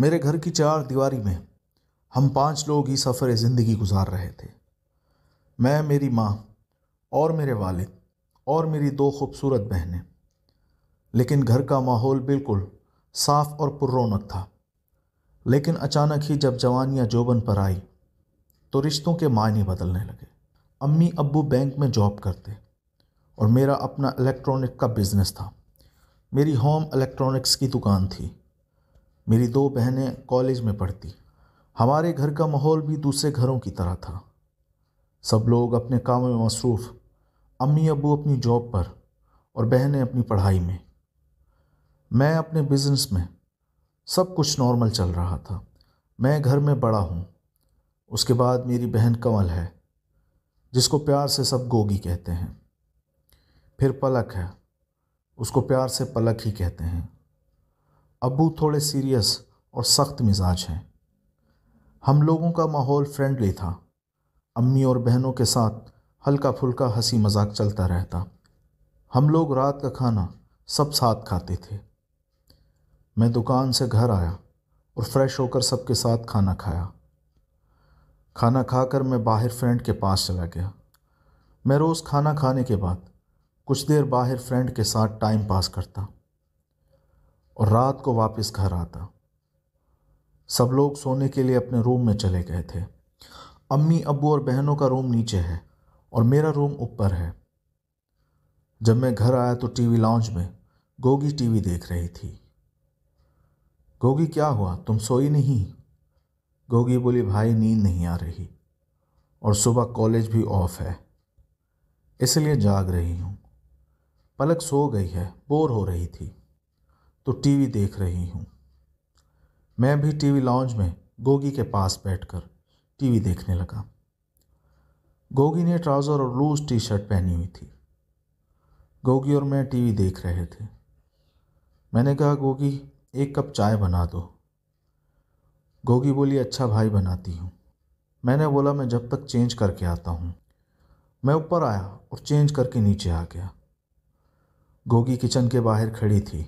मेरे घर की चार दीवारी में हम पांच लोग ही सफ़र ज़िंदगी गुजार रहे थे मैं मेरी माँ और मेरे वालिद और मेरी दो खूबसूरत बहनें लेकिन घर का माहौल बिल्कुल साफ और पुरौनक था लेकिन अचानक ही जब जवानियाँ जोबन पर आई तो रिश्तों के मायने बदलने लगे अम्मी अब्बू बैंक में जॉब करते और मेरा अपना इलेक्ट्रॉनिक का बिज़नेस था मेरी होम इलेक्ट्रॉनिक्स की दुकान थी मेरी दो बहनें कॉलेज में पढ़ती हमारे घर का माहौल भी दूसरे घरों की तरह था सब लोग अपने कामों में मसरूफ़ अम्मी अबू अपनी जॉब पर और बहनें अपनी पढ़ाई में मैं अपने बिजनेस में सब कुछ नॉर्मल चल रहा था मैं घर में बड़ा हूँ उसके बाद मेरी बहन कंवल है जिसको प्यार से सब गोगी कहते हैं फिर पलक है उसको प्यार से पलक ही कहते हैं अबू थोड़े सीरियस और सख्त मिजाज हैं हम लोगों का माहौल फ्रेंडली था अम्मी और बहनों के साथ हल्का फुल्का हंसी मजाक चलता रहता हम लोग रात का खाना सब साथ खाते थे मैं दुकान से घर आया और फ्रेश होकर सबके साथ खाना खाया खाना खाकर मैं बाहर फ्रेंड के पास चला गया मैं रोज़ खाना खाने के बाद कुछ देर बाहर फ्रेंड के साथ टाइम पास करता और रात को वापस घर आता सब लोग सोने के लिए अपने रूम में चले गए थे अम्मी अबू और बहनों का रूम नीचे है और मेरा रूम ऊपर है जब मैं घर आया तो टीवी लाउंज में गोगी टीवी देख रही थी गोगी क्या हुआ तुम सोई नहीं गोगी बोली भाई नींद नहीं आ रही और सुबह कॉलेज भी ऑफ है इसलिए जाग रही हूँ पलक सो गई है बोर हो रही थी तो टीवी देख रही हूँ मैं भी टीवी लॉन्ज में गोगी के पास बैठकर टीवी देखने लगा गोगी ने ट्राउज़र और लूज टी शर्ट पहनी हुई थी गोगी और मैं टीवी देख रहे थे मैंने कहा गोगी एक कप चाय बना दो गोगी बोली अच्छा भाई बनाती हूँ मैंने बोला मैं जब तक चेंज करके आता हूँ मैं ऊपर आया और चेंज करके नीचे आ गया गोगी किचन के बाहर खड़ी थी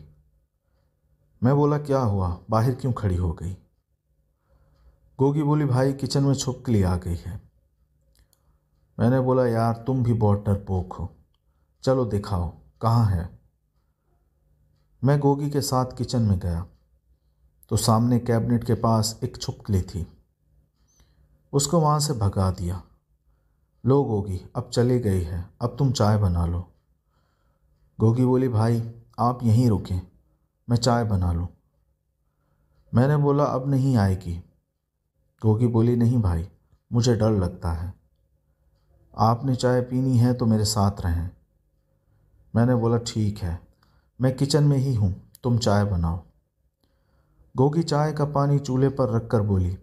मैं बोला क्या हुआ बाहर क्यों खड़ी हो गई गोगी बोली भाई किचन में छुपकली आ गई है मैंने बोला यार तुम भी बहुत डरपोक हो चलो दिखाओ कहाँ है मैं गोगी के साथ किचन में गया तो सामने कैबिनेट के पास एक छुपकली थी उसको वहाँ से भगा दिया लो गोगी अब चली गई है अब तुम चाय बना लो गोगी बोली भाई आप यहीं रुकें मैं चाय बना लूँ मैंने बोला अब नहीं आएगी गोगी बोली नहीं भाई मुझे डर लगता है आपने चाय पीनी है तो मेरे साथ रहें मैंने बोला ठीक है मैं किचन में ही हूँ तुम चाय बनाओ गोगी चाय का पानी चूल्हे पर रख कर बोली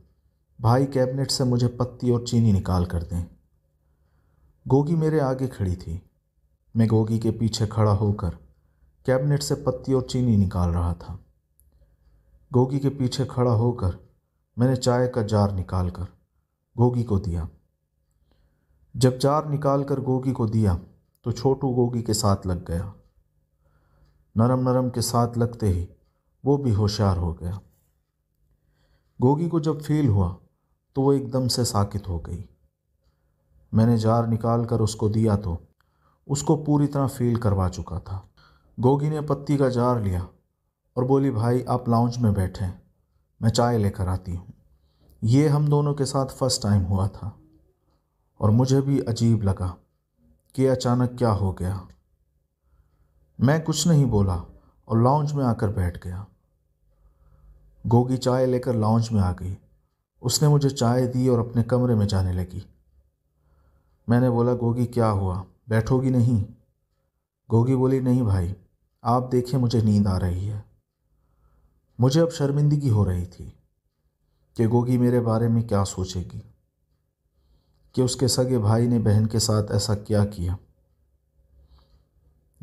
भाई कैबिनेट से मुझे पत्ती और चीनी निकाल कर दें गोगी मेरे आगे खड़ी थी मैं गोगी के पीछे खड़ा होकर कैबिनेट से पत्ती और चीनी निकाल रहा था गोगी के पीछे खड़ा होकर मैंने चाय का जार निकाल कर गोगी को दिया जब जार निकाल कर गोगी को दिया तो छोटू गोगी के साथ लग गया नरम नरम के साथ लगते ही वो भी होशियार हो गया गोगी को जब फील हुआ तो वो एकदम से साकित हो गई मैंने जार निकाल कर उसको दिया तो उसको पूरी तरह फील करवा चुका था गोगी ने पत्ती का जार लिया और बोली भाई आप लाउंज में बैठें मैं चाय लेकर आती हूँ ये हम दोनों के साथ फर्स्ट टाइम हुआ था और मुझे भी अजीब लगा कि अचानक क्या हो गया मैं कुछ नहीं बोला और लाउंज में आकर बैठ गया गोगी चाय लेकर लाउंज में आ गई उसने मुझे चाय दी और अपने कमरे में जाने लगी मैंने बोला गोगी क्या हुआ बैठोगी नहीं गोगी बोली नहीं भाई आप देखिए मुझे नींद आ रही है मुझे अब शर्मिंदगी हो रही थी कि गोगी मेरे बारे में क्या सोचेगी कि उसके सगे भाई ने बहन के साथ ऐसा क्या किया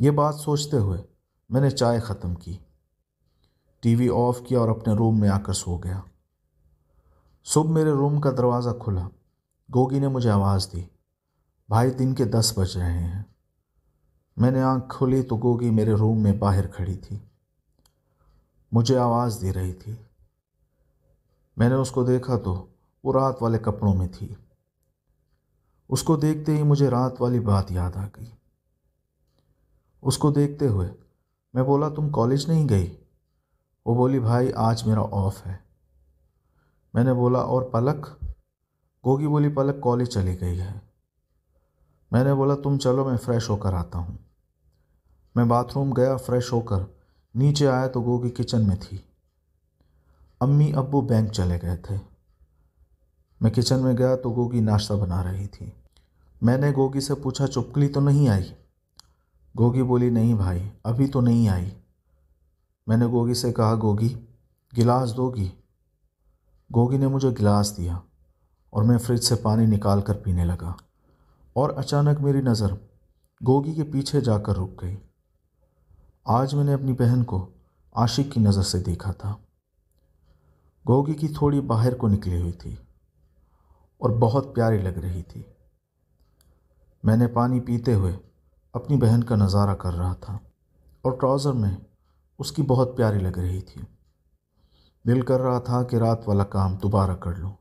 ये बात सोचते हुए मैंने चाय ख़त्म की टीवी ऑफ किया और अपने रूम में आकर सो गया सुबह मेरे रूम का दरवाज़ा खुला गोगी ने मुझे आवाज़ दी भाई दिन के दस बज रहे हैं मैंने आंख खोली तो गोगी मेरे रूम में बाहर खड़ी थी मुझे आवाज़ दे रही थी मैंने उसको देखा तो वो रात वाले कपड़ों में थी उसको देखते ही मुझे रात वाली बात याद आ गई उसको देखते हुए मैं बोला तुम कॉलेज नहीं गई वो बोली भाई आज मेरा ऑफ है मैंने बोला और पलक गोगी बोली पलक कॉलेज चली गई है मैंने बोला तुम चलो मैं फ़्रेश होकर आता हूँ मैं बाथरूम गया फ्रेश होकर नीचे आया तो गोगी किचन में थी अम्मी अब्बू बैंक चले गए थे मैं किचन में गया तो गोगी नाश्ता बना रही थी मैंने गोगी से पूछा चुपकली तो नहीं आई गोगी बोली नहीं भाई अभी तो नहीं आई मैंने गोगी से कहा गोगी गिलास दोगी गोगी ने मुझे गिलास दिया और मैं फ्रिज से पानी निकाल कर पीने लगा और अचानक मेरी नज़र गोगी के पीछे जाकर रुक गई आज मैंने अपनी बहन को आशिक की नज़र से देखा था गोगी की थोड़ी बाहर को निकली हुई थी और बहुत प्यारी लग रही थी मैंने पानी पीते हुए अपनी बहन का नज़ारा कर रहा था और ट्राउज़र में उसकी बहुत प्यारी लग रही थी दिल कर रहा था कि रात वाला काम दोबारा कर लूँ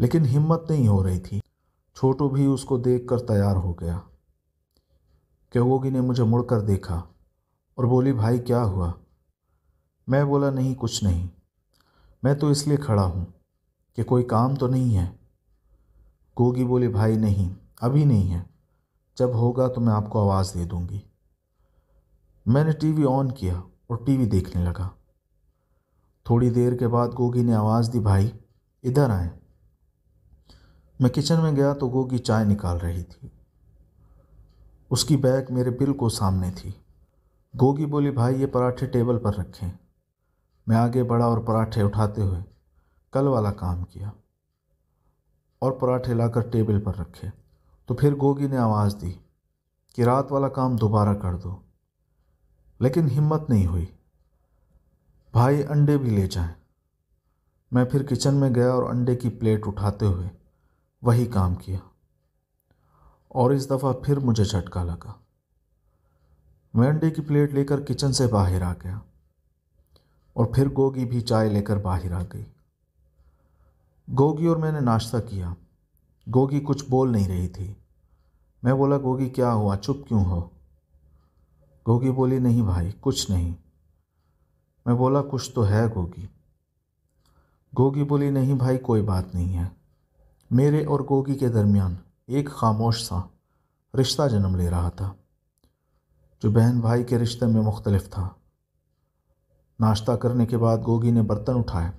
लेकिन हिम्मत नहीं हो रही थी छोटू भी उसको देखकर तैयार हो गया क्योगी ने मुझे मुड़कर देखा और बोली भाई क्या हुआ मैं बोला नहीं कुछ नहीं मैं तो इसलिए खड़ा हूँ कि कोई काम तो नहीं है गोगी बोली भाई नहीं अभी नहीं है जब होगा तो मैं आपको आवाज़ दे दूँगी मैंने टीवी ऑन किया और टीवी देखने लगा थोड़ी देर के बाद गोगी ने आवाज़ दी भाई इधर आए मैं किचन में गया तो गोगी चाय निकाल रही थी उसकी बैग मेरे बिल को सामने थी गोगी बोली भाई ये पराठे टेबल पर रखें मैं आगे बढ़ा और पराठे उठाते हुए कल वाला काम किया और पराठे लाकर टेबल पर रखे तो फिर गोगी ने आवाज़ दी कि रात वाला काम दोबारा कर दो लेकिन हिम्मत नहीं हुई भाई अंडे भी ले जाएं मैं फिर किचन में गया और अंडे की प्लेट उठाते हुए वही काम किया और इस दफ़ा फिर मुझे झटका लगा मैं अंडे की प्लेट लेकर किचन से बाहर आ गया और फिर गोगी भी चाय लेकर बाहर आ गई गोगी और मैंने नाश्ता किया गोगी कुछ बोल नहीं रही थी मैं बोला गोगी क्या हुआ चुप क्यों हो गोगी बोली नहीं भाई कुछ नहीं मैं बोला कुछ तो है गोगी गोगी बोली नहीं भाई कोई बात नहीं है मेरे और गोगी के दरमियान एक खामोश सा रिश्ता जन्म ले रहा था जो बहन भाई के रिश्ते में मुख्तलफ था नाश्ता करने के बाद गोगी ने बर्तन उठाए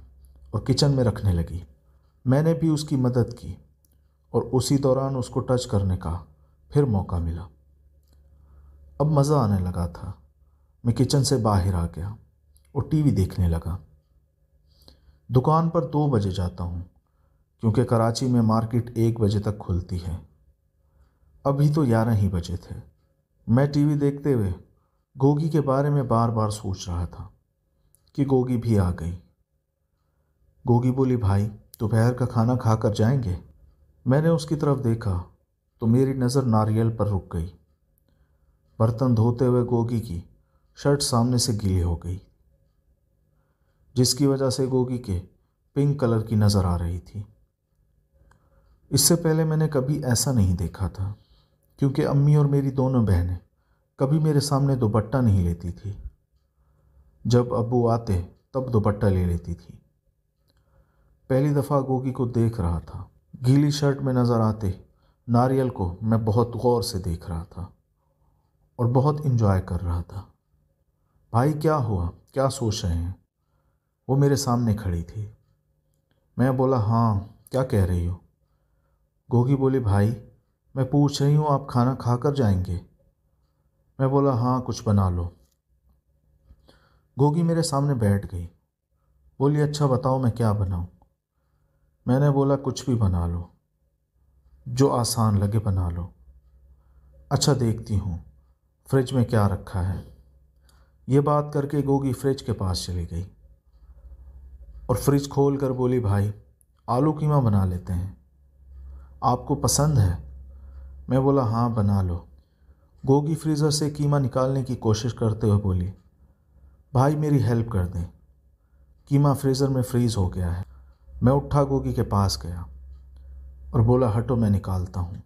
और किचन में रखने लगी मैंने भी उसकी मदद की और उसी दौरान उसको टच करने का फिर मौका मिला अब मज़ा आने लगा था मैं किचन से बाहर आ गया और टीवी देखने लगा दुकान पर दो बजे जाता हूँ क्योंकि कराची में मार्केट एक बजे तक खुलती है अभी तो ग्यारह ही बजे थे मैं टीवी देखते हुए गोगी के बारे में बार बार सोच रहा था कि गोगी भी आ गई गोगी बोली भाई दोपहर का खाना खा कर जाएंगे मैंने उसकी तरफ देखा तो मेरी नज़र नारियल पर रुक गई बर्तन धोते हुए गोगी की शर्ट सामने से गीली हो गई जिसकी वजह से गोगी के पिंक कलर की नज़र आ रही थी इससे पहले मैंने कभी ऐसा नहीं देखा था क्योंकि अम्मी और मेरी दोनों बहनें कभी मेरे सामने दुपट्टा नहीं लेती थी जब अबू आते तब दुपट्टा ले लेती थी पहली दफ़ा गोगी को देख रहा था गीली शर्ट में नज़र आते नारियल को मैं बहुत गौर से देख रहा था और बहुत इन्जॉय कर रहा था भाई क्या हुआ क्या सोच रहे हैं वो मेरे सामने खड़ी थी मैं बोला हाँ क्या कह रही हो गोगी बोली भाई मैं पूछ रही हूँ आप खाना खा कर जाएंगे मैं बोला हाँ कुछ बना लो गोगी मेरे सामने बैठ गई बोली अच्छा बताओ मैं क्या बनाऊँ मैंने बोला कुछ भी बना लो जो आसान लगे बना लो अच्छा देखती हूँ फ्रिज में क्या रखा है ये बात करके गोगी फ्रिज के पास चली गई और फ्रिज खोल कर बोली भाई आलू कीमा बना लेते हैं आपको पसंद है मैं बोला हाँ बना लो गोगी फ्रीज़र से कीमा निकालने की कोशिश करते हुए बोली भाई मेरी हेल्प कर दें कीमा फ्रीज़र में फ्रीज़ हो गया है मैं उठा गोगी के पास गया और बोला हटो मैं निकालता हूँ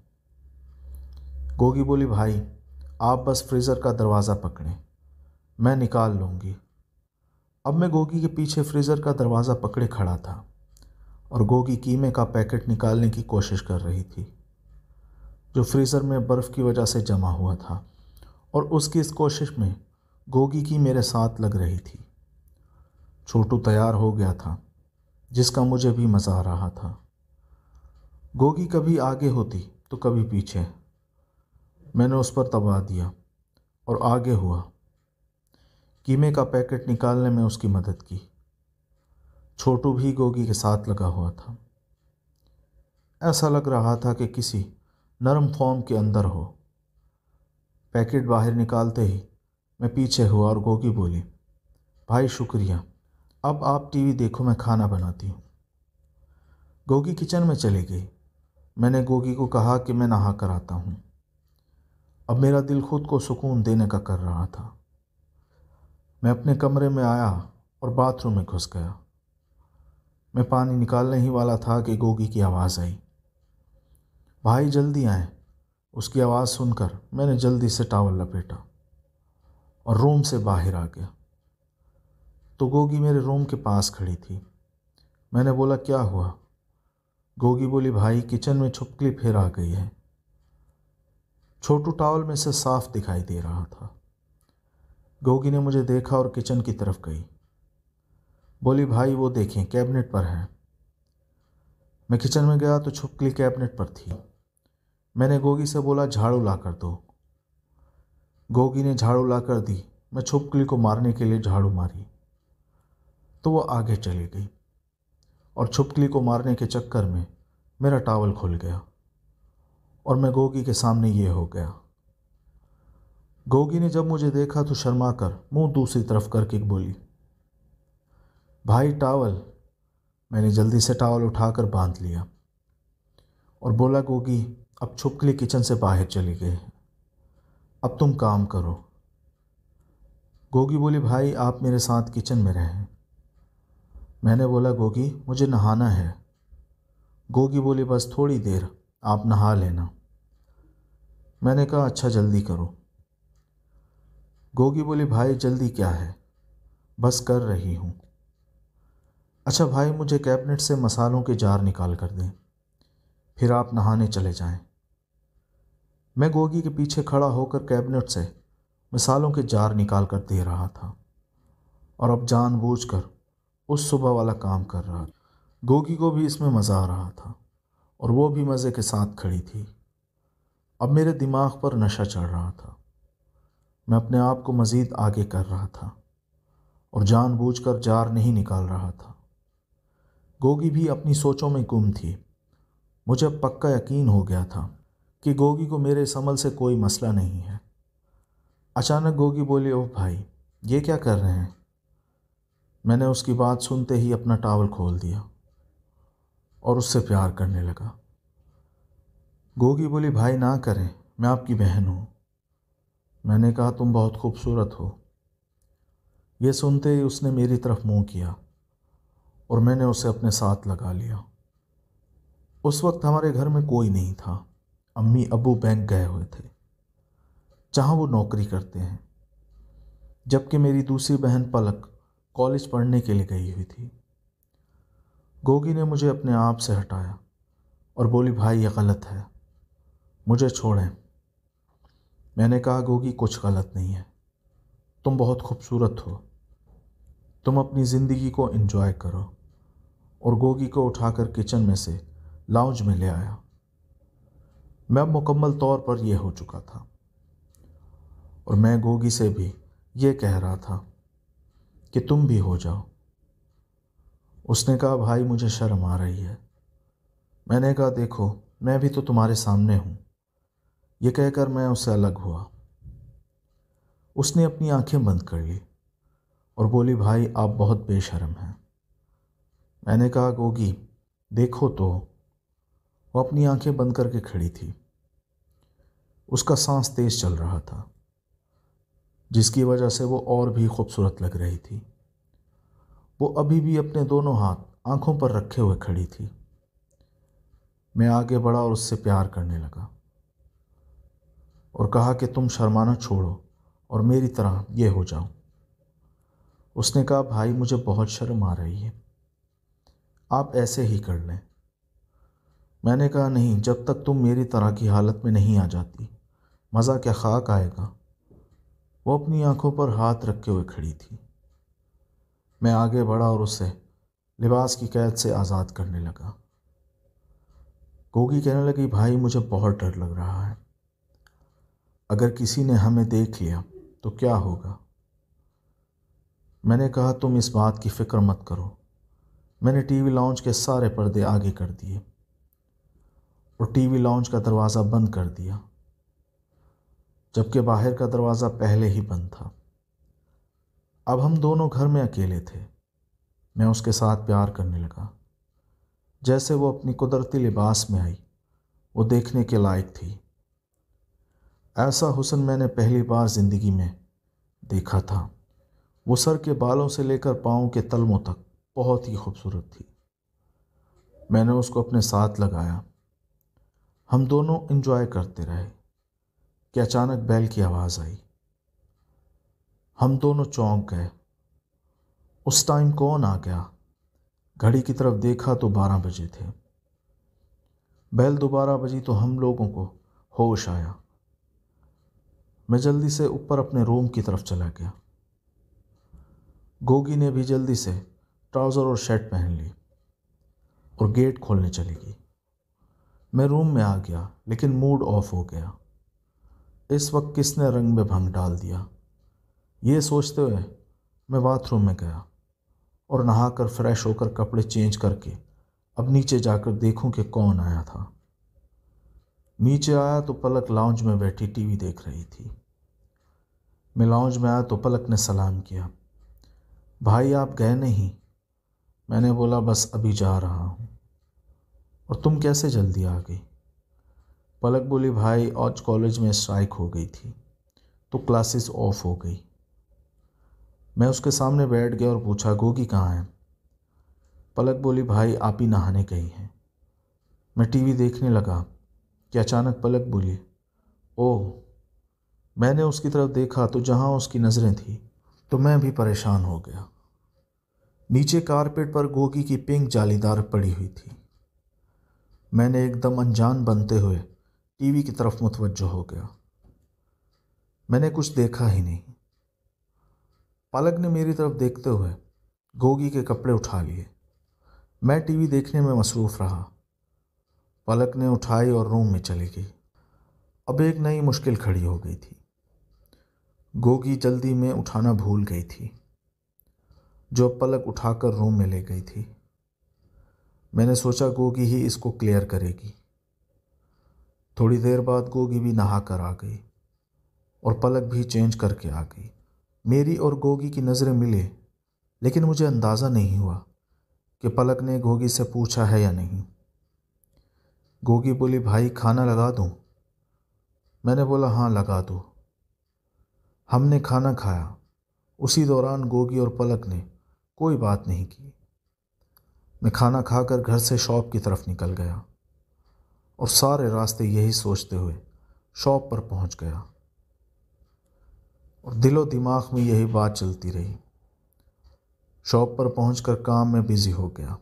गोगी बोली भाई आप बस फ्रीज़र का दरवाज़ा पकड़ें मैं निकाल लूँगी अब मैं गोगी के पीछे फ्रीज़र का दरवाज़ा पकड़े खड़ा था और गोगी कीमे का पैकेट निकालने की कोशिश कर रही थी जो फ्रीज़र में बर्फ़ की वजह से जमा हुआ था और उसकी इस कोशिश में गोगी की मेरे साथ लग रही थी छोटू तैयार हो गया था जिसका मुझे भी मज़ा आ रहा था गोगी कभी आगे होती तो कभी पीछे मैंने उस पर तबाह दिया और आगे हुआ कीमे का पैकेट निकालने में उसकी मदद की छोटू भी गोगी के साथ लगा हुआ था ऐसा लग रहा था कि किसी नरम फॉर्म के अंदर हो पैकेट बाहर निकालते ही मैं पीछे हुआ और गोगी बोली भाई शुक्रिया अब आप टीवी देखो मैं खाना बनाती हूँ गोगी किचन में चली गई मैंने गोगी को कहा कि मैं नहा कर आता हूँ अब मेरा दिल खुद को सुकून देने का कर रहा था मैं अपने कमरे में आया और बाथरूम में घुस गया मैं पानी निकालने ही वाला था कि गोगी की आवाज़ आई भाई जल्दी आए उसकी आवाज़ सुनकर मैंने जल्दी से टावल लपेटा और रूम से बाहर आ गया तो गोगी मेरे रूम के पास खड़ी थी मैंने बोला क्या हुआ गोगी बोली भाई किचन में छुपकली फिर आ गई है छोटू टावल में से साफ दिखाई दे रहा था गोगी ने मुझे देखा और किचन की तरफ गई बोली भाई वो देखें कैबिनेट पर है मैं किचन में गया तो छुपकली कैबिनेट पर थी मैंने गोगी से बोला झाड़ू ला कर दो गोगी ने झाड़ू ला कर दी मैं छुपकली को मारने के लिए झाड़ू मारी तो वो आगे चली गई और छुपकली को मारने के चक्कर में मेरा टावल खुल गया और मैं गोगी के सामने ये हो गया गोगी ने जब मुझे देखा तो शर्मा कर मुँह दूसरी तरफ करके बोली भाई टावल मैंने जल्दी से टावल उठाकर बांध लिया और बोला गोगी अब छुपकली किचन से बाहर चली गई अब तुम काम करो गोगी बोली भाई आप मेरे साथ किचन में रहें मैंने बोला गोगी मुझे नहाना है गोगी बोली बस थोड़ी देर आप नहा लेना मैंने कहा अच्छा जल्दी करो गोगी बोली भाई जल्दी क्या है बस कर रही हूँ अच्छा भाई मुझे कैबिनेट से मसालों के जार निकाल कर दें फिर आप नहाने चले जाएं मैं गोगी के पीछे खड़ा होकर कैबिनेट से मिसालों के जार निकाल कर दे रहा था और अब जानबूझकर उस सुबह वाला काम कर रहा था गोगी को भी इसमें मज़ा आ रहा था और वो भी मज़े के साथ खड़ी थी अब मेरे दिमाग पर नशा चढ़ रहा था मैं अपने आप को मज़ीद आगे कर रहा था और जानबूझकर जार नहीं निकाल रहा था गोगी भी अपनी सोचों में गुम थी मुझे पक्का यकीन हो गया था कि गोगी को मेरे इस अमल से कोई मसला नहीं है अचानक गोगी बोली ओह भाई ये क्या कर रहे हैं मैंने उसकी बात सुनते ही अपना टावल खोल दिया और उससे प्यार करने लगा गोगी बोली भाई ना करें मैं आपकी बहन हूँ मैंने कहा तुम बहुत खूबसूरत हो यह सुनते ही उसने मेरी तरफ मुंह किया और मैंने उसे अपने साथ लगा लिया उस वक्त हमारे घर में कोई नहीं था अम्मी अबू बैंक गए हुए थे जहाँ वो नौकरी करते हैं जबकि मेरी दूसरी बहन पलक कॉलेज पढ़ने के लिए गई हुई थी गोगी ने मुझे अपने आप से हटाया और बोली भाई ये गलत है मुझे छोड़ें मैंने कहा गोगी कुछ गलत नहीं है तुम बहुत खूबसूरत हो तुम अपनी ज़िंदगी को इन्जॉय करो और गोगी को उठाकर किचन में से लाउंज में ले आया मैं मुकम्मल तौर पर यह हो चुका था और मैं गोगी से भी ये कह रहा था कि तुम भी हो जाओ उसने कहा भाई मुझे शर्म आ रही है मैंने कहा देखो मैं भी तो तुम्हारे सामने हूँ ये कहकर मैं उससे अलग हुआ उसने अपनी आंखें बंद कर ली और बोली भाई आप बहुत बेशरम हैं मैंने कहा गोगी देखो तो वो अपनी आंखें बंद करके खड़ी थी उसका सांस तेज चल रहा था जिसकी वजह से वो और भी खूबसूरत लग रही थी वो अभी भी अपने दोनों हाथ आंखों पर रखे हुए खड़ी थी मैं आगे बढ़ा और उससे प्यार करने लगा और कहा कि तुम शर्माना छोड़ो और मेरी तरह ये हो जाओ उसने कहा भाई मुझे बहुत शर्म आ रही है आप ऐसे ही कर लें मैंने कहा नहीं जब तक तुम मेरी तरह की हालत में नहीं आ जाती मज़ा क्या खाक आएगा वो अपनी आंखों पर हाथ रखे हुए खड़ी थी मैं आगे बढ़ा और उसे लिबास की कैद से आज़ाद करने लगा गोगी कहने लगी भाई मुझे बहुत डर लग रहा है अगर किसी ने हमें देख लिया तो क्या होगा मैंने कहा तुम इस बात की फ़िक्र मत करो मैंने टीवी लाउंज के सारे पर्दे आगे कर दिए और टीवी लाउंज का दरवाज़ा बंद कर दिया जबकि बाहर का दरवाज़ा पहले ही बंद था अब हम दोनों घर में अकेले थे मैं उसके साथ प्यार करने लगा जैसे वो अपनी कुदरती लिबास में आई वो देखने के लायक थी ऐसा हुसन मैंने पहली बार ज़िंदगी में देखा था वो सर के बालों से लेकर पाँव के तलमों तक बहुत ही खूबसूरत थी मैंने उसको अपने साथ लगाया हम दोनों इंजॉय करते रहे कि अचानक बैल की आवाज़ आई हम दोनों चौंक गए उस टाइम कौन आ गया घड़ी की तरफ देखा तो बारह बजे थे बैल दोबारा बजी तो हम लोगों को होश आया मैं जल्दी से ऊपर अपने रूम की तरफ चला गया गोगी ने भी जल्दी से ट्राउज़र और शर्ट पहन ली और गेट खोलने चली गई मैं रूम में आ गया लेकिन मूड ऑफ हो गया इस वक्त किसने रंग में भंग डाल दिया ये सोचते हुए मैं बाथरूम में गया और नहाकर फ्रेश होकर कपड़े चेंज करके अब नीचे जाकर देखूं कि कौन आया था नीचे आया तो पलक लाउंज में बैठी टीवी देख रही थी मैं लाउंज में आया तो पलक ने सलाम किया भाई आप गए नहीं मैंने बोला बस अभी जा रहा हूँ और तुम कैसे जल्दी आ गई पलक बोली भाई आज कॉलेज में स्ट्राइक हो गई थी तो क्लासेस ऑफ हो गई मैं उसके सामने बैठ गया और पूछा गोगी कहाँ है पलक बोली भाई आप ही नहाने गई हैं मैं टीवी देखने लगा कि अचानक पलक बोली ओह मैंने उसकी तरफ देखा तो जहाँ उसकी नज़रें थी तो मैं भी परेशान हो गया नीचे कारपेट पर गोगी की पिंक जालीदार पड़ी हुई थी मैंने एकदम अनजान बनते हुए टीवी की तरफ मुतवजह हो गया मैंने कुछ देखा ही नहीं पालक ने मेरी तरफ देखते हुए गोगी के कपड़े उठा लिए मैं टीवी देखने में मसरूफ़ रहा पलक ने उठाई और रूम में चली गई अब एक नई मुश्किल खड़ी हो गई थी गोगी जल्दी में उठाना भूल गई थी जो पलक उठाकर रूम में ले गई थी मैंने सोचा गोगी ही इसको क्लियर करेगी थोड़ी देर बाद गोगी भी नहा कर आ गई और पलक भी चेंज करके आ गई मेरी और गोगी की नज़रें मिले लेकिन मुझे अंदाज़ा नहीं हुआ कि पलक ने गोगी से पूछा है या नहीं गोगी बोली भाई खाना लगा दूँ मैंने बोला हाँ लगा दो हमने खाना खाया उसी दौरान गोगी और पलक ने कोई बात नहीं की मैं खाना खाकर घर से शॉप की तरफ निकल गया और सारे रास्ते यही सोचते हुए शॉप पर पहुंच गया और दिलो दिमाग में यही बात चलती रही शॉप पर पहुंचकर काम में बिज़ी हो गया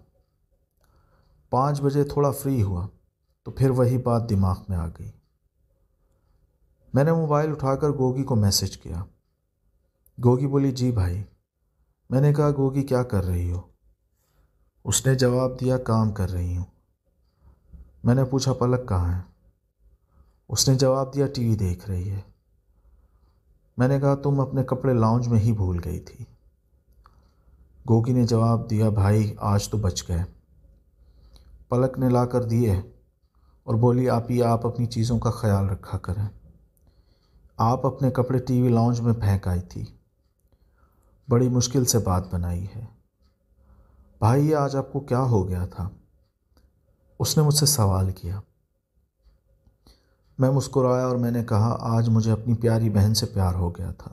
पाँच बजे थोड़ा फ्री हुआ तो फिर वही बात दिमाग में आ गई मैंने मोबाइल उठाकर गोगी को मैसेज किया गोगी बोली जी भाई मैंने कहा गोगी क्या कर रही हो उसने जवाब दिया काम कर रही हूँ मैंने पूछा पलक कहाँ है उसने जवाब दिया टीवी देख रही है मैंने कहा तुम अपने कपड़े लाउंज में ही भूल गई थी गोगी ने जवाब दिया भाई आज तो बच गए पलक ने ला कर दिए और बोली आप ही आप अपनी चीज़ों का ख्याल रखा करें आप अपने कपड़े टीवी लाउंज में फेंक आई थी बड़ी मुश्किल से बात बनाई है भाई आज आपको क्या हो गया था उसने मुझसे सवाल किया मैं मुस्कुराया और मैंने कहा आज मुझे अपनी प्यारी बहन से प्यार हो गया था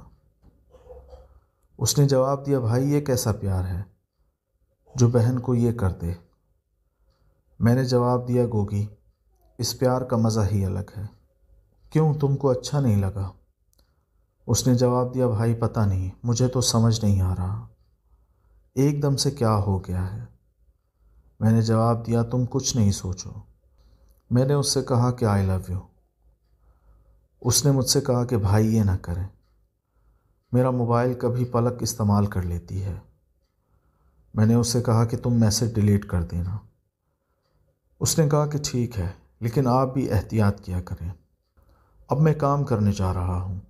उसने जवाब दिया भाई ये कैसा प्यार है जो बहन को ये कर दे मैंने जवाब दिया गोगी इस प्यार का मज़ा ही अलग है क्यों तुमको अच्छा नहीं लगा उसने जवाब दिया भाई पता नहीं मुझे तो समझ नहीं आ रहा एकदम से क्या हो गया है मैंने जवाब दिया तुम कुछ नहीं सोचो मैंने उससे कहा कि आई लव यू उसने मुझसे कहा कि भाई ये ना करें मेरा मोबाइल कभी पलक इस्तेमाल कर लेती है मैंने उससे कहा कि तुम मैसेज डिलीट कर देना उसने कहा कि ठीक है लेकिन आप भी एहतियात किया करें अब मैं काम करने जा रहा हूँ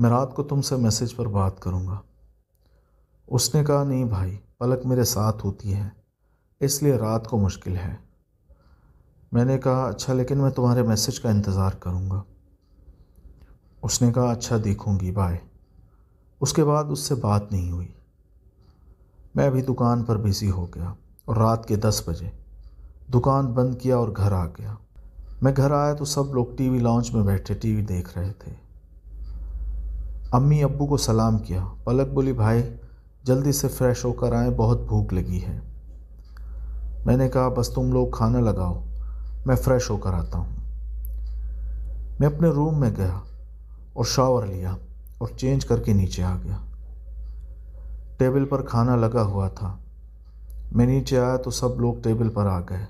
मैं रात को तुमसे मैसेज पर बात करूँगा उसने कहा नहीं भाई पलक मेरे साथ होती है इसलिए रात को मुश्किल है मैंने कहा अच्छा लेकिन मैं तुम्हारे मैसेज का इंतज़ार करूँगा उसने कहा अच्छा देखूँगी बाय उसके बाद उससे बात नहीं हुई मैं भी दुकान पर बिज़ी हो गया और रात के दस बजे दुकान बंद किया और घर आ गया मैं घर आया तो सब लोग टीवी लाउंज में बैठे टीवी देख रहे थे अम्मी अब्बू को सलाम किया पलक बोली भाई जल्दी से फ्रेश होकर आए बहुत भूख लगी है मैंने कहा बस तुम लोग खाना लगाओ मैं फ़्रेश होकर आता हूँ मैं अपने रूम में गया और शावर लिया और चेंज करके नीचे आ गया टेबल पर खाना लगा हुआ था मैं नीचे आया तो सब लोग टेबल पर आ गए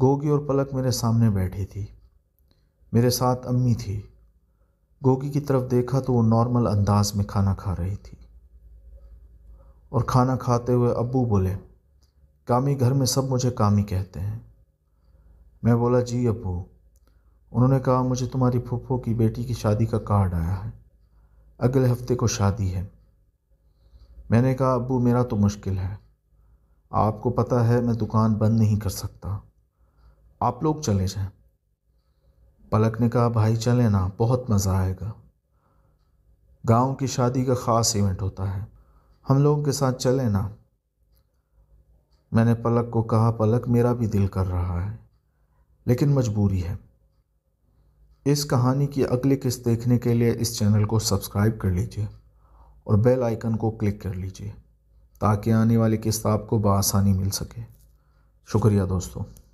गोगी और पलक मेरे सामने बैठी थी मेरे साथ अम्मी थी गोगी की तरफ देखा तो वो नॉर्मल अंदाज में खाना खा रही थी और खाना खाते हुए अब्बू बोले कामी घर में सब मुझे कामी कहते हैं मैं बोला जी अबू उन्होंने कहा मुझे तुम्हारी फूफो की बेटी की शादी का कार्ड आया है अगले हफ्ते को शादी है मैंने कहा अबू मेरा तो मुश्किल है आपको पता है मैं दुकान बंद नहीं कर सकता आप लोग चले जाएं पलक ने कहा भाई चले ना बहुत मज़ा आएगा गांव की शादी का ख़ास इवेंट होता है हम लोगों के साथ चले ना मैंने पलक को कहा पलक मेरा भी दिल कर रहा है लेकिन मजबूरी है इस कहानी की अगली किस्त देखने के लिए इस चैनल को सब्सक्राइब कर लीजिए और बेल आइकन को क्लिक कर लीजिए ताकि आने वाली किस्त आपको बआसानी मिल सके शुक्रिया दोस्तों